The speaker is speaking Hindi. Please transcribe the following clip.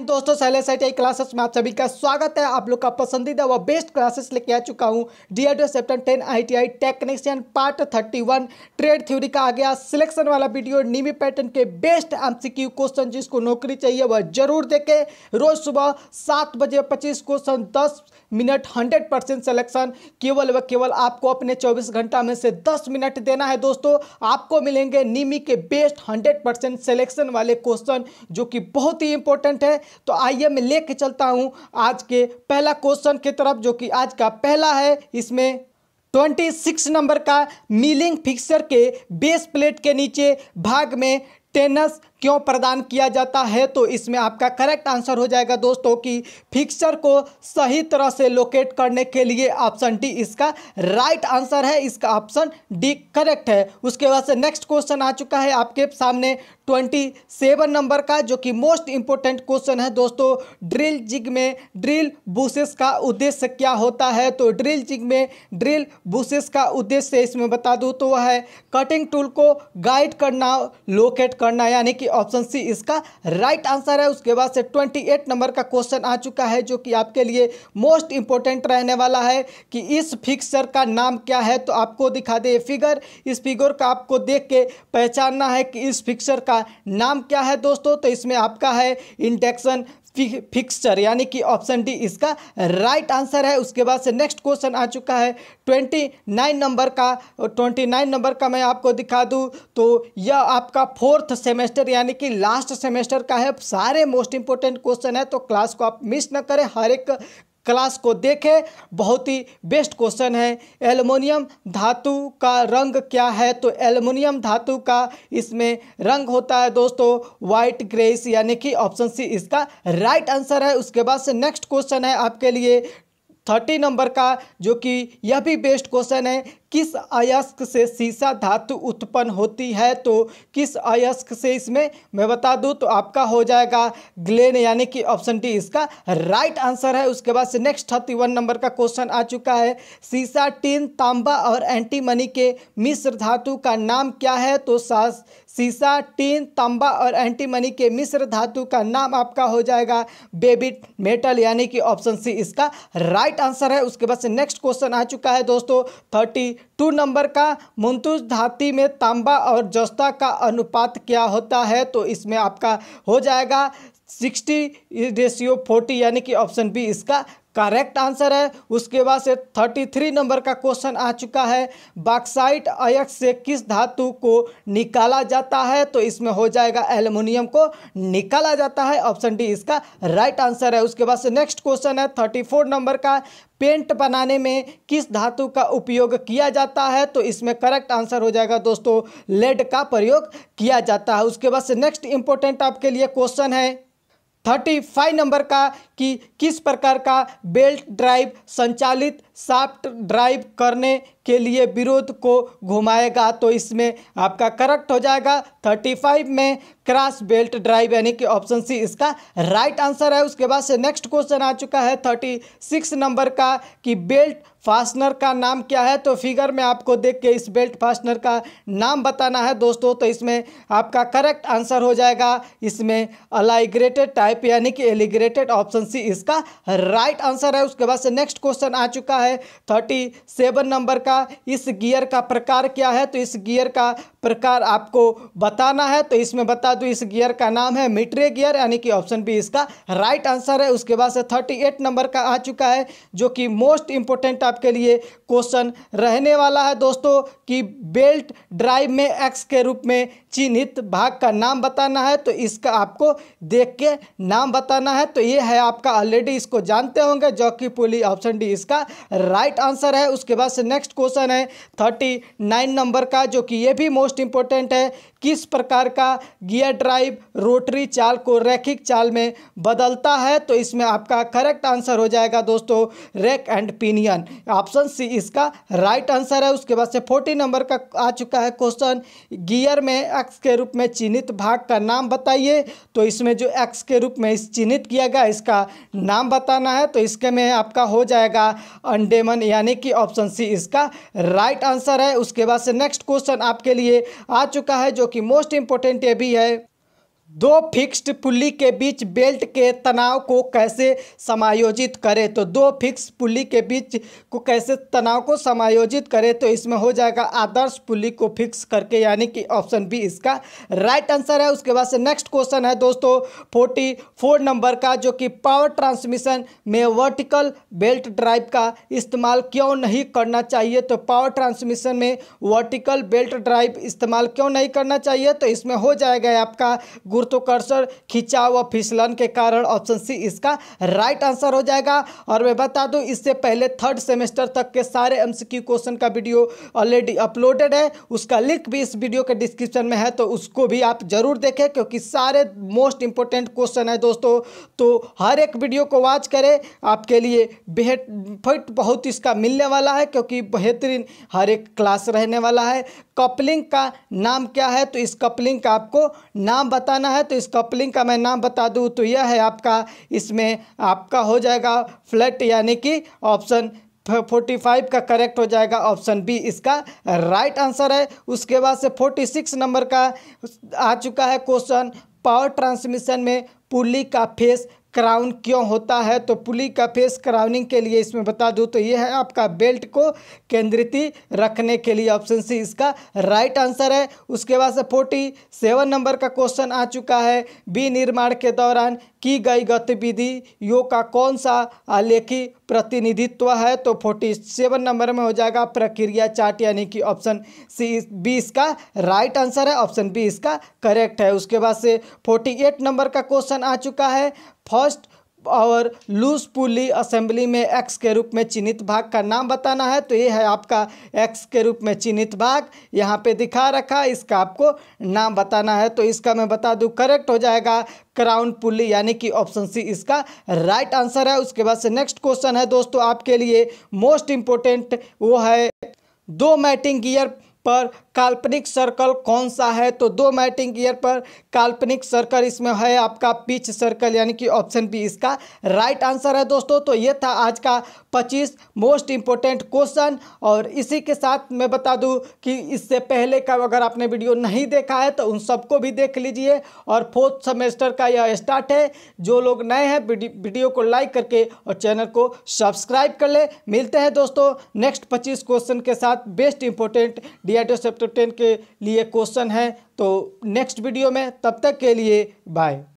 दोस्तों सैलर साइट आई क्लासेस में आप सभी का स्वागत है आप लोग का पसंदीदा व बेस्ट क्लासेस लेके आ चुका हूँ डी एड सेप्टर T I technician part thirty one trade theory का आ गया सिलेक्शन वाला वीडियो नीमी पैटर्न के बेस्ट एमसीक्यू क्वेश्चन जिसको नौकरी चाहिए वह जरूर देखें रोज सुबह सात बजे पच्चीस क्वेश्चन दस मिनट हंड्रेड परसेंट सेलेक्शन केवल व केवल आपको अपने चौबीस घंटा में से दस मिनट देना है दोस्तों आपको मिलेंगे नीमी के बेस्ट हंड्रेड परसेंट सेलेक्शन वाले क्वेश्चन जो कि बहुत ही इंपॉर्टेंट है तो आइए मैं ले कर चलता हूँ आज के पहला क्वेश्चन की तरफ जो कि आज का पहला है इसमें ट्वेंटी सिक्स नंबर का मिलिंग फिक्सर के बेस प्लेट के नीचे भाग में टेनस क्यों प्रदान किया जाता है तो इसमें आपका करेक्ट आंसर हो जाएगा दोस्तों कि फिक्सर को सही तरह से लोकेट करने के लिए ऑप्शन डी इसका राइट आंसर है इसका ऑप्शन डी करेक्ट है उसके बाद से नेक्स्ट क्वेश्चन आ चुका है आपके सामने ट्वेंटी सेवन नंबर का जो कि मोस्ट इंपॉर्टेंट क्वेश्चन है दोस्तों ड्रिल जिग में ड्रिल बुशेस का उद्देश्य क्या होता है तो ड्रिल जिग में ड्रिल बुसेस का उद्देश्य इसमें बता दूँ तो वह है कटिंग टूल को गाइड करना लोकेट करना यानी कि ऑप्शन सी इसका राइट आंसर है उसके बाद से ट्वेंटी नंबर का क्वेश्चन आ चुका है जो कि आपके लिए मोस्ट इंपॉर्टेंट रहने वाला है कि इस फिक्सर का नाम क्या है तो आपको दिखा दे फिगर इस फिगर का आपको देख के पहचानना है कि इस फिक्सर का नाम क्या है दोस्तों तो इसमें आपका है इंडेक्शन फिक्सचर यानी कि ऑप्शन डी इसका राइट आंसर है उसके बाद से नेक्स्ट क्वेश्चन आ चुका है ट्वेंटी नाइन नंबर का ट्वेंटी नाइन नंबर का मैं आपको दिखा दूँ तो यह आपका फोर्थ सेमेस्टर यानी कि लास्ट सेमेस्टर का है सारे मोस्ट इंपॉर्टेंट क्वेश्चन है तो क्लास को आप मिस ना करें हर एक क्लास को देखें बहुत ही बेस्ट क्वेश्चन है एलुमिनियम धातु का रंग क्या है तो एलुमिनियम धातु का इसमें रंग होता है दोस्तों वाइट ग्रेस यानी कि ऑप्शन सी इसका राइट आंसर है उसके बाद से नेक्स्ट क्वेश्चन है आपके लिए थर्टी नंबर का जो कि यह भी बेस्ट क्वेश्चन है किस अयस्क से सीसा धातु उत्पन्न होती है तो किस अयस्क से इसमें मैं बता दूँ तो आपका हो जाएगा ग्लेन यानी कि ऑप्शन डी इसका राइट आंसर है उसके बाद से नेक्स्ट थर्टी वन नंबर का क्वेश्चन आ चुका है सीसा टीन तांबा और एंटीमनी के मिश्र धातु का नाम क्या है तो सास सीसा टीन तांबा और एंटीमनी के मिश्र धातु का नाम आपका हो जाएगा बेबिट मेटल यानी कि ऑप्शन सी इसका राइट आंसर है उसके बाद से नेक्स्ट क्वेश्चन आ चुका है दोस्तों थर्टी टू नंबर का मुंतुज धाती में तांबा और जस्ता का अनुपात क्या होता है तो इसमें आपका हो जाएगा सिक्सटी रेशियो फोर्टी यानी कि ऑप्शन बी इसका करेक्ट आंसर है उसके बाद से थर्टी थ्री नंबर का क्वेश्चन आ चुका है बाक्साइट अयक से किस धातु को निकाला जाता है तो इसमें हो जाएगा एल्युमिनियम को निकाला जाता है ऑप्शन डी इसका राइट आंसर है उसके बाद से नेक्स्ट क्वेश्चन है थर्टी फोर नंबर का पेंट बनाने में किस धातु का उपयोग किया जाता है तो इसमें करेक्ट आंसर हो जाएगा दोस्तों लेड का प्रयोग किया जाता है उसके बाद से नेक्स्ट इंपॉर्टेंट आपके लिए क्वेश्चन है थर्टी फाइव नंबर का कि किस प्रकार का बेल्ट ड्राइव संचालित साफ्ट ड्राइव करने के लिए विरोध को घुमाएगा तो इसमें आपका करेक्ट हो जाएगा थर्टी फाइव में क्रॉस बेल्ट ड्राइव यानी कि ऑप्शन सी इसका राइट आंसर है उसके बाद से नेक्स्ट क्वेश्चन आ चुका है थर्टी सिक्स नंबर का कि बेल्ट फास्टनर का नाम क्या है तो फिगर में आपको देख के इस बेल्ट फास्टनर का नाम बताना है दोस्तों तो इसमें आपका करेक्ट आंसर हो जाएगा इसमें अलाइग्रेटेड टाइप यानी कि एलिग्रेटेड ऑप्शन सी इसका राइट आंसर है उसके बाद से नेक्स्ट क्वेश्चन आ चुका है थर्टी सेवन नंबर का इस गियर का प्रकार क्या है तो इस गियर का प्रकार आपको बताना है तो इसमें बता दूँ इस गियर का नाम है मिट्रे गियर यानी कि ऑप्शन बी इसका राइट आंसर है उसके बाद से थर्टी एट नंबर का आ चुका है जो कि मोस्ट इम्पोर्टेंट आपके लिए क्वेश्चन रहने वाला है दोस्तों कि बेल्ट ड्राइव में एक्स के रूप में चिन्हित भाग का नाम बताना है तो इसका आपको देख के नाम बताना है तो ये है आपका ऑलरेडी इसको जानते होंगे कि पुली ऑप्शन डी इसका राइट आंसर है उसके बाद से नेक्स्ट क्वेश्चन है थर्टी नाइन नंबर का जो कि ये भी मोस्ट मोस्ट इम्पोर्टेंट है किस प्रकार का गियर ड्राइव रोटरी चाल को रैखिक चाल में बदलता है तो इसमें आपका करेक्ट आंसर हो जाएगा दोस्तों rack and pinion option C इसका राइट आंसर है उसके बाद से फोर्टी नंबर का आ चुका है क्वेश्चन गियर में एक्स के रूप में चिन्हित भाग का नाम बताइए तो इसमें जो एक्स के रूप में इस चिन्हित किया गया इसका नाम बताना है तो इसके में आपका हो जाएगा अंडेमन यानी कि ऑप्शन सी इसका राइट आंसर है उसके बाद से नेक्स्ट क्वेश्चन आपके लिए आ चुका है जो कि मोस्ट इम्पोर्टेंट ये भी है दो फिक्स्ड पुली के बीच बेल्ट के तनाव को कैसे समायोजित करें तो दो फिक्स पुली के बीच को कैसे तनाव को समायोजित करें तो इसमें हो जाएगा आदर्श पुली को फिक्स करके यानी कि ऑप्शन बी इसका राइट आंसर है उसके बाद से नेक्स्ट क्वेश्चन है दोस्तों फोर्टी फोर नंबर का जो कि पावर ट्रांसमिशन में वर्टिकल बेल्ट ड्राइव का इस्तेमाल क्यों नहीं करना चाहिए तो पावर ट्रांसमिशन में वर्टिकल बेल्ट ड्राइव इस्तेमाल क्यों नहीं करना चाहिए तो इसमें हो जाएगा आपका गुरुत्वाकर्षण तो खिंचाव व फिसलन के कारण ऑप्शन सी इसका राइट आंसर हो जाएगा और मैं बता दूं इससे पहले थर्ड सेमेस्टर तक के सारे एमसीक्यू क्वेश्चन का वीडियो ऑलरेडी अपलोडेड है उसका लिंक भी इस वीडियो के डिस्क्रिप्शन में है तो उसको भी आप जरूर देखें क्योंकि सारे मोस्ट इंपॉर्टेंट क्वेश्चन है दोस्तों तो हर एक वीडियो को वॉच करें आपके लिए बेहद बहुत इसका मिलने वाला है क्योंकि बेहतरीन हर एक क्लास रहने वाला है कपलिंग का नाम क्या है तो इस कपलिंग का आपको नाम बताना है तो इस कपलिंग का मैं नाम बता दूँ तो यह है आपका इसमें आपका हो जाएगा फ्लैट यानी कि ऑप्शन फोर्टी फाइव का करेक्ट हो जाएगा ऑप्शन बी इसका राइट आंसर है उसके बाद से फोर्टी सिक्स नंबर का आ चुका है क्वेश्चन पावर ट्रांसमिशन में पुली का फेस क्राउन क्यों होता है तो पुली का फेस क्राउनिंग के लिए इसमें बता दूँ तो ये है आपका बेल्ट को केंद्रित रखने के लिए ऑप्शन सी इसका राइट आंसर है उसके बाद से फोर्टी सेवन नंबर का क्वेश्चन आ चुका है विनिर्माण के दौरान की गई गतिविधियों का कौन सा आलेखी प्रतिनिधित्व है तो फोर्टी सेवन नंबर में हो जाएगा प्रक्रिया चार्ट यानी कि ऑप्शन सी बी इसका राइट आंसर है ऑप्शन बी इसका करेक्ट है उसके बाद से फोर्टी एट नंबर का क्वेश्चन आ चुका है फर्स्ट और लूज पुली असेंबली में एक्स के रूप में चिन्हित भाग का नाम बताना है तो ये है आपका एक्स के रूप में चिन्हित भाग यहाँ पे दिखा रखा है इसका आपको नाम बताना है तो इसका मैं बता दूँ करेक्ट हो जाएगा क्राउन पुली यानी कि ऑप्शन सी इसका राइट आंसर है उसके बाद से नेक्स्ट क्वेश्चन है दोस्तों आपके लिए मोस्ट इम्पोर्टेंट वो है दो मैटिंग गियर पर काल्पनिक सर्कल कौन सा है तो दो मैटिंग गियर पर काल्पनिक सर्कल इसमें है आपका पिच सर्कल यानी कि ऑप्शन बी इसका राइट आंसर है दोस्तों तो ये था आज का पच्चीस मोस्ट इम्पोर्टेंट क्वेश्चन और इसी के साथ मैं बता दूं कि इससे पहले का अगर आपने वीडियो नहीं देखा है तो उन सबको भी देख लीजिए और फोर्थ सेमेस्टर का यह स्टार्ट है जो लोग नए हैं वीडियो को लाइक करके और चैनल को सब्सक्राइब कर ले मिलते हैं दोस्तों नेक्स्ट पच्चीस क्वेश्चन के साथ best important D I ten के लिए क्वेश्चन है तो नेक्स्ट वीडियो में तब तक के लिए बाय